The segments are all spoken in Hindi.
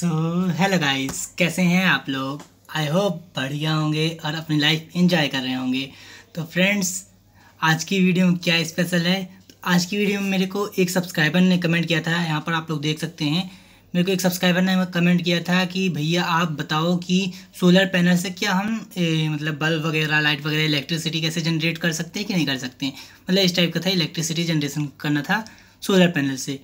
सो हेलो गाइस कैसे हैं आप लोग आई होप बढ़िया होंगे और अपनी लाइफ एंजॉय कर रहे होंगे तो फ्रेंड्स आज की वीडियो में क्या स्पेशल है तो आज की वीडियो में मेरे को एक सब्सक्राइबर ने कमेंट किया था यहाँ पर आप लोग देख सकते हैं मेरे को एक सब्सक्राइबर ने कमेंट किया था कि भैया आप बताओ कि सोलर पैनल से क्या हम ए, मतलब बल्ब वगैरह लाइट वगैरह इलेक्ट्रिसिटी कैसे जनरेट कर सकते हैं कि नहीं कर सकते मतलब इस टाइप का था इलेक्ट्रिसिटी जनरेशन करना था सोलर पैनल से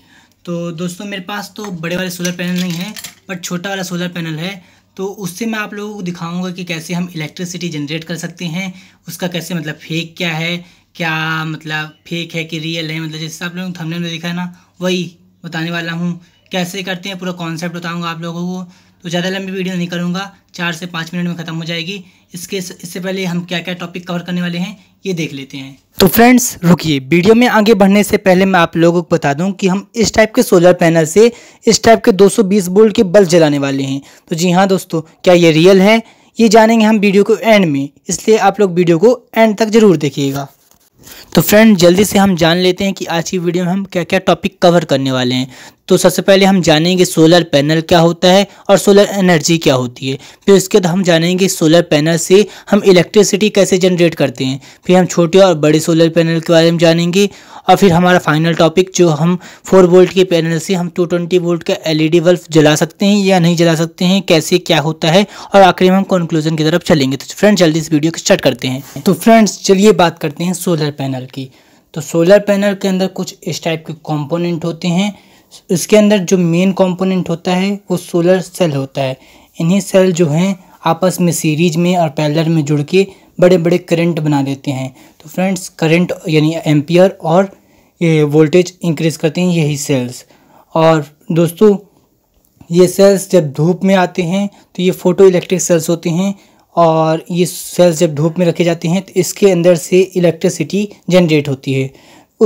तो दोस्तों मेरे पास तो बड़े वाले सोलर पैनल नहीं हैं बट छोटा वाला सोलर पैनल है तो उससे मैं आप लोगों को दिखाऊंगा कि कैसे हम इलेक्ट्रिसिटी जनरेट कर सकते हैं उसका कैसे मतलब फेक क्या है क्या मतलब फेक है कि रियल है मतलब जैसे आप लोगों को थंबनेल में देखा है ना वही बताने वाला हूँ कैसे करते हैं पूरा कॉन्सेप्ट बताऊँगा आप लोगों को तो ज़्यादा लंबी वीडियो नहीं करूँगा चार से पाँच मिनट में ख़त्म हो जाएगी इसके इससे पहले हम क्या क्या टॉपिक कवर करने वाले हैं ये देख लेते हैं तो फ्रेंड्स रुकिए वीडियो में आगे बढ़ने से पहले मैं आप लोगों को बता दूं कि हम इस टाइप के सोलर पैनल से इस टाइप के 220 वोल्ट के बल्ब जलाने वाले हैं तो जी हाँ दोस्तों क्या ये रियल है ये जानेंगे हम वीडियो को एंड में इसलिए आप लोग वीडियो को एंड तक ज़रूर देखिएगा तो फ्रेंड जल्दी से हम जान लेते हैं कि आज की वीडियो में हम क्या क्या टॉपिक कवर करने वाले हैं तो सबसे पहले हम जानेंगे सोलर पैनल क्या होता है और सोलर एनर्जी क्या होती है फिर उसके बाद हम जानेंगे सोलर पैनल से हम इलेक्ट्रिसिटी कैसे जनरेट करते हैं फिर हम छोटे और बड़े सोलर पैनल के बारे में जानेंगे और फिर हमारा फाइनल टॉपिक जो हम फोर वोल्ट के पैनल से हम टू ट्वेंटी वोल्ट का डी बल्ब e जला सकते हैं या नहीं जला सकते हैं कैसे क्या होता है और आखिर में हम कंक्लूजन की तरफ चलेंगे तो फ्रेंड्स जल्दी इस वीडियो को स्टार्ट करते हैं तो फ्रेंड्स चलिए बात करते हैं सोलर पैनल की तो सोलर पैनल के अंदर कुछ इस टाइप के कॉम्पोनेंट होते हैं इसके अंदर जो मेन कंपोनेंट होता है वो सोलर सेल होता है इन्हीं सेल जो हैं आपस में सीरीज में और पैलर में जुड़ के बड़े बड़े करंट बना देते हैं तो फ्रेंड्स करंट यानी एम्पियर और ये वोल्टेज इंक्रीज़ करते हैं यही सेल्स और दोस्तों ये सेल्स जब धूप में आते हैं तो ये फोटो इलेक्ट्रिक सेल्स होते हैं और ये सेल्स जब धूप में रखे जाते हैं तो इसके अंदर से इलेक्ट्रिसिटी जनरेट होती है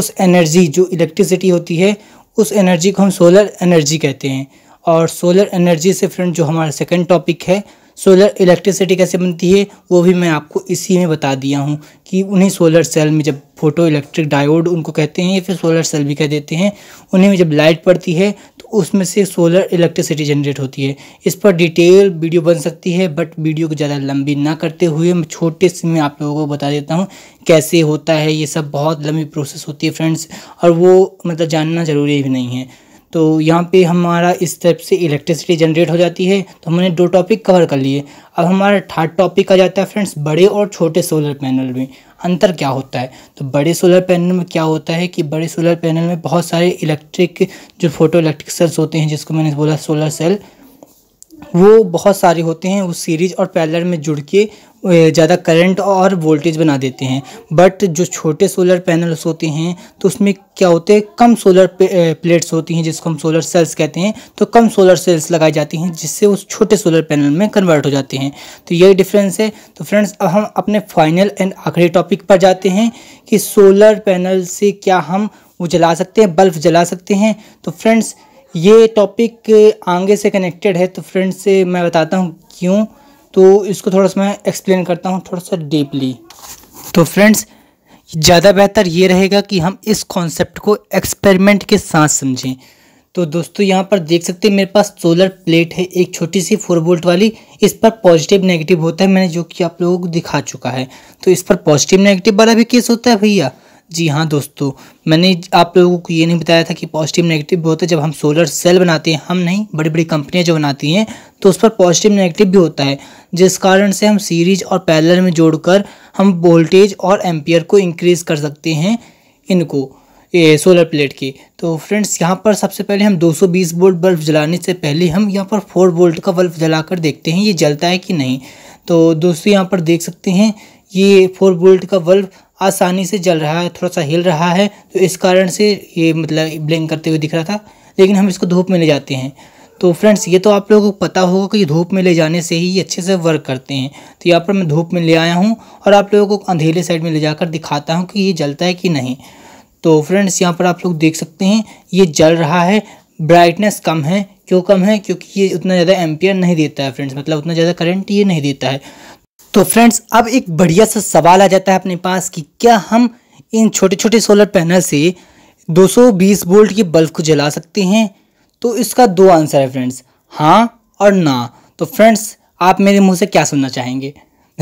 उस एनर्जी जो इलेक्ट्रिसिटी होती है उस एनर्जी को हम सोलर एनर्जी कहते हैं और सोलर एनर्जी से फ्रेंड जो हमारा सेकेंड टॉपिक है सोलर इलेक्ट्रिसिटी कैसे बनती है वो भी मैं आपको इसी में बता दिया हूँ कि उन्हें सोलर सेल में जब फोटो इलेक्ट्रिक डायोड उनको कहते हैं या फिर सोलर सेल भी कह देते हैं उन्हें जब लाइट पड़ती है तो उसमें से सोलर इलेक्ट्रिसिटी जनरेट होती है इस पर डिटेल वीडियो बन सकती है बट वीडियो को ज़्यादा लंबी ना करते हुए मैं छोटे से में आप लोगों को बता देता हूँ कैसे होता है ये सब बहुत लंबी प्रोसेस होती है फ्रेंड्स और वो मतलब जानना ज़रूरी भी नहीं है तो यहाँ पे हमारा इस टाइप से इलेक्ट्रिसिटी जनरेट हो जाती है तो हमने दो टॉपिक कवर कर लिए अब हमारा थर्ड टॉपिक आ जाता है फ्रेंड्स बड़े और छोटे सोलर पैनल में अंतर क्या होता है तो बड़े सोलर पैनल में क्या होता है कि बड़े सोलर पैनल में बहुत सारे इलेक्ट्रिक जो फोटो इलेक्ट्रिक सेल्स होते हैं जिसको मैंने बोला सोलर सेल वो बहुत सारे होते हैं वो सीरीज और पैलर में जुड़ के ज़्यादा करंट और वोल्टेज बना देते हैं बट जो छोटे सोलर पैनल्स होते हैं तो उसमें क्या होते हैं कम सोलर प्लेट्स होती हैं जिसको हम सोलर सेल्स कहते हैं तो कम सोलर सेल्स लगाई जाती हैं जिससे उस छोटे सोलर पैनल में कन्वर्ट हो जाते हैं तो यही डिफरेंस है तो फ्रेंड्स अब हम अपने फाइनल एंड आखिरी टॉपिक पर जाते हैं कि सोलर पैनल से क्या हम वो जला सकते हैं बल्ब जला सकते हैं तो फ्रेंड्स ये टॉपिक आगे से कनेक्टेड है तो फ्रेंड्स मैं बताता हूँ क्यों तो इसको थोड़ा सा मैं एक्सप्लेन करता हूँ थोड़ा सा डीपली तो फ्रेंड्स ज़्यादा बेहतर ये रहेगा कि हम इस कॉन्सेप्ट को एक्सपेरिमेंट के साथ समझें तो दोस्तों यहाँ पर देख सकते हैं मेरे पास सोलर प्लेट है एक छोटी सी फोर वोल्ट वाली इस पर पॉजिटिव नेगेटिव होता है मैंने जो कि आप लोगों को दिखा चुका है तो इस पर पॉजिटिव नेगेटिव वाला भी केस होता है भैया जी हाँ दोस्तों मैंने आप लोगों को ये नहीं बताया था कि पॉजिटिव नेगेटिव भी होता है जब हम सोलर सेल बनाते हैं हम नहीं बड़ी बड़ी कंपनियां जो बनाती हैं तो उस पर पॉजिटिव नेगेटिव भी होता है जिस कारण से हम सीरीज और पैरेलल में जोड़कर हम वोल्टेज और एम्पियर को इंक्रीज़ कर सकते हैं इनको ये सोलर प्लेट की तो फ्रेंड्स यहाँ पर सबसे पहले हम 220 वोल्ट बल्ब जलाने से पहले हम यहाँ पर 4 वोल्ट का बल्ब जलाकर देखते हैं ये जलता है कि नहीं तो दोस्तों यहाँ पर देख सकते हैं ये 4 वोल्ट का बल्ब आसानी से जल रहा है थोड़ा सा हिल रहा है तो इस कारण से ये मतलब ब्लिंक करते हुए दिख रहा था लेकिन हम इसको धूप में ले जाते हैं तो फ्रेंड्स ये तो आप लोगों को पता होगा कि धूप में ले जाने से ही ये अच्छे से वर्क करते हैं तो यहाँ पर मैं धूप में ले आया हूँ और आप लोगों को अंधेरे साइड में ले जाकर दिखाता हूँ कि ये जलता है कि नहीं तो फ्रेंड्स यहाँ पर आप लोग देख सकते हैं ये जल रहा है ब्राइटनेस कम है क्यों कम है क्योंकि ये उतना ज़्यादा एम्पियर नहीं देता है फ्रेंड्स मतलब उतना ज़्यादा करंट ये नहीं देता है तो फ्रेंड्स अब एक बढ़िया सा सवाल आ जाता है अपने पास कि क्या हम इन छोटे छोटे सोलर पैनल से 220 वोल्ट के बल्ब को जला सकते हैं तो इसका दो आंसर है फ्रेंड्स हाँ और ना तो फ्रेंड्स आप मेरे मुंह से क्या सुनना चाहेंगे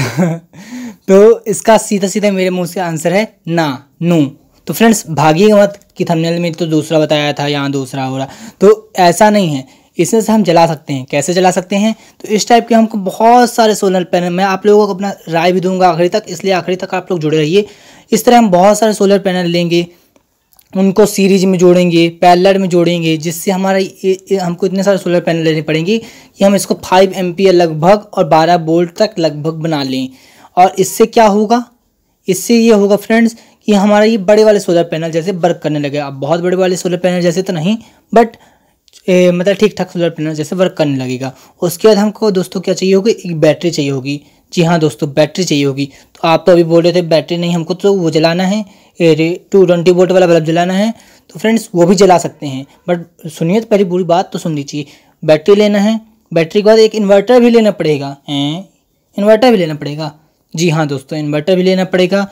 तो इसका सीधा सीधा मेरे मुंह से आंसर है ना नो तो फ्रेंड्स भागिएगा मत कि थंबनेल में तो दूसरा बताया था यहाँ दूसरा हो रहा तो ऐसा नहीं है इसमें से हम जला सकते हैं कैसे जला सकते हैं तो इस टाइप के हमको बहुत सारे सोलर पैनल मैं आप लोगों को अपना राय भी दूंगा आखिरी तक इसलिए आखिरी तक आप लोग जुड़े रहिए इस तरह हम बहुत सारे सोलर पैनल लेंगे उनको सीरीज में जोड़ेंगे पैलर में जोड़ेंगे जिससे हमारा हमको इतने सारे सोलर पैनल लेने पड़ेंगे कि हम इसको फाइव एम लगभग और बारह बोल्ट तक लगभग बना लें और इससे क्या होगा इससे ये होगा फ्रेंड्स कि हमारा ये बड़े वाले सोलर पैनल जैसे वर्क करने लगे अब बहुत बड़े वाले सोलर पैनल जैसे तो नहीं बट ए, मतलब ठीक ठाक सोलर पैनल जैसे वर्क करने लगेगा उसके बाद हमको दोस्तों क्या चाहिए होगी एक बैटरी चाहिए होगी जी हाँ दोस्तों बैटरी चाहिए होगी तो आप तो अभी बोल रहे थे बैटरी नहीं हमको तो वो जलाना है टू ट्वेंटी वोल्ट वाला बल्ब जलाना है तो फ्रेंड्स वो भी जला सकते हैं बट सुनिए तो पहली बुरी बात तो सुन लीजिए बैटरी लेना है बैटरी के बाद एक इन्वर्टर भी लेना पड़ेगा इन्वर्टर भी लेना पड़ेगा जी हाँ दोस्तों इन्वर्टर भी लेना पड़ेगा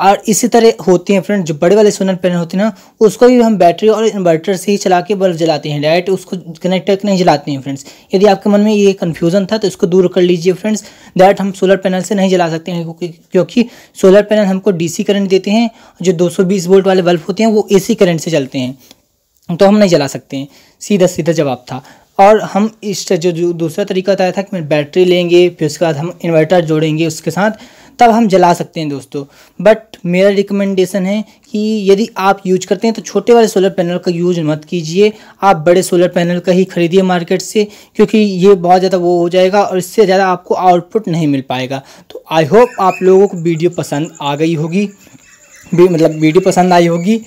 और इसी तरह होती हैं फ्रेंड जो बड़े वाले सोलर पैनल होते हैं ना उसको भी हम बैटरी और इन्वर्टर से ही चला के बल्ब जलाते हैं डायरेक्ट उसको कनेक्ट करके नहीं जलाते हैं फ्रेंड्स यदि आपके मन में ये कन्फ्यूज़न था तो इसको दूर कर लीजिए फ्रेंड्स डायरेक्ट हम सोलर पैनल से नहीं जला सकते हैं क्योंकि सोलर पैनल हमको डी करंट देते हैं जो दो वोल्ट वाले बल्ब होते हैं वो ए करंट से चलते हैं तो हम नहीं जला सकते हैं सीधा सीधा जवाब था और हम इस जो दूसरा तरीका बताया था कि बैटरी लेंगे फिर उसके बाद हम इन्वर्टर जोड़ेंगे उसके साथ तब हम जला सकते हैं दोस्तों बट मेरा रिकमेंडेशन है कि यदि आप यूज करते हैं तो छोटे वाले सोलर पैनल का यूज मत कीजिए आप बड़े सोलर पैनल का ही खरीदिए मार्केट से क्योंकि ये बहुत ज़्यादा वो हो जाएगा और इससे ज़्यादा आपको आउटपुट नहीं मिल पाएगा तो आई होप आप लोगों को वीडियो पसंद आ गई होगी भी मतलब वीडियो पसंद आई होगी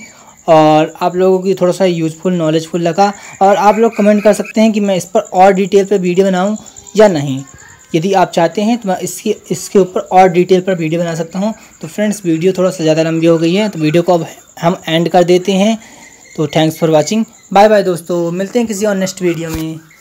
और आप लोगों की थोड़ा सा यूज़फुल नॉलेजफुल लगा और आप लोग कमेंट कर सकते हैं कि मैं इस पर और डिटेल पर वीडियो बनाऊँ या नहीं यदि आप चाहते हैं तो मैं इसकी इसके ऊपर और डिटेल पर वीडियो बना सकता हूँ तो फ्रेंड्स वीडियो थोड़ा सा ज़्यादा लंबी हो गई है तो वीडियो को अब हम एंड कर देते हैं तो thanks for watching bye bye दोस्तों मिलते हैं किसी और नेक्स्ट वीडियो में